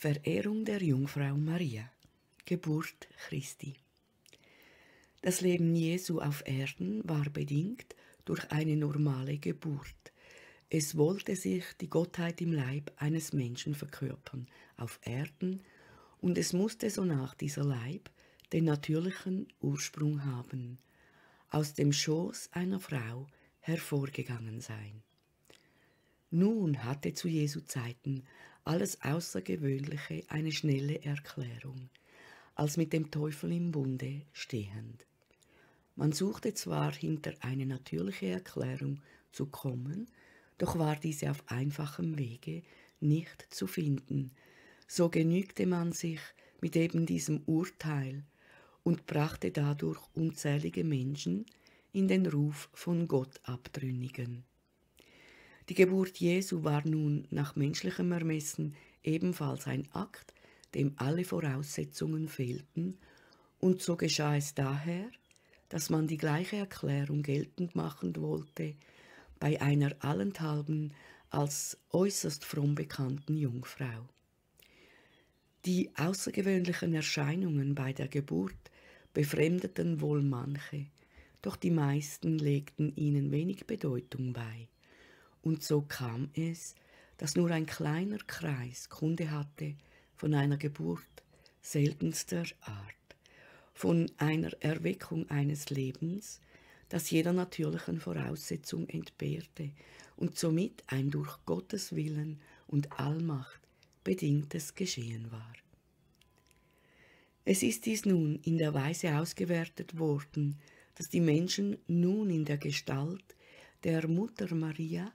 Verehrung der Jungfrau Maria, Geburt Christi. Das Leben Jesu auf Erden war bedingt durch eine normale Geburt. Es wollte sich die Gottheit im Leib eines Menschen verkörpern, auf Erden, und es musste so nach dieser Leib den natürlichen Ursprung haben, aus dem Schoß einer Frau hervorgegangen sein. Nun hatte zu Jesu Zeiten alles Außergewöhnliche eine schnelle Erklärung, als mit dem Teufel im Bunde stehend. Man suchte zwar hinter eine natürliche Erklärung zu kommen, doch war diese auf einfachem Wege nicht zu finden. So genügte man sich mit eben diesem Urteil und brachte dadurch unzählige Menschen in den Ruf von Gottabtrünnigen. Die Geburt Jesu war nun nach menschlichem Ermessen ebenfalls ein Akt, dem alle Voraussetzungen fehlten, und so geschah es daher, dass man die gleiche Erklärung geltend machen wollte bei einer allenthalben als äußerst fromm bekannten Jungfrau. Die außergewöhnlichen Erscheinungen bei der Geburt befremdeten wohl manche, doch die meisten legten ihnen wenig Bedeutung bei. Und so kam es, dass nur ein kleiner Kreis Kunde hatte von einer Geburt seltenster Art, von einer Erweckung eines Lebens, das jeder natürlichen Voraussetzung entbehrte und somit ein durch Gottes Willen und Allmacht bedingtes Geschehen war. Es ist dies nun in der Weise ausgewertet worden, dass die Menschen nun in der Gestalt der Mutter Maria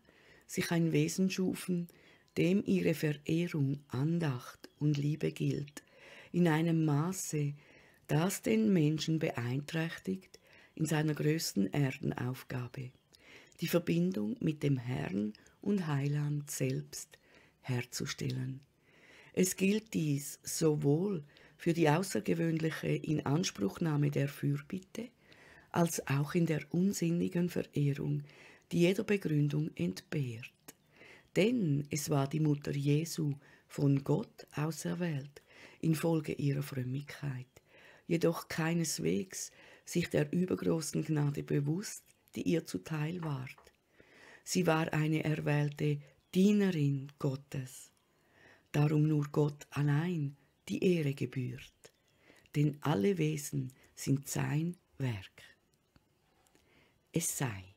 sich ein Wesen schufen, dem ihre Verehrung, Andacht und Liebe gilt, in einem Maße, das den Menschen beeinträchtigt in seiner größten Erdenaufgabe, die Verbindung mit dem Herrn und Heiland selbst herzustellen. Es gilt dies sowohl für die außergewöhnliche Inanspruchnahme der Fürbitte als auch in der unsinnigen Verehrung die jeder Begründung entbehrt. Denn es war die Mutter Jesu von Gott auserwählt, infolge ihrer Frömmigkeit, jedoch keineswegs sich der übergroßen Gnade bewusst, die ihr zuteil ward. Sie war eine erwählte Dienerin Gottes. Darum nur Gott allein die Ehre gebührt, denn alle Wesen sind sein Werk. Es sei.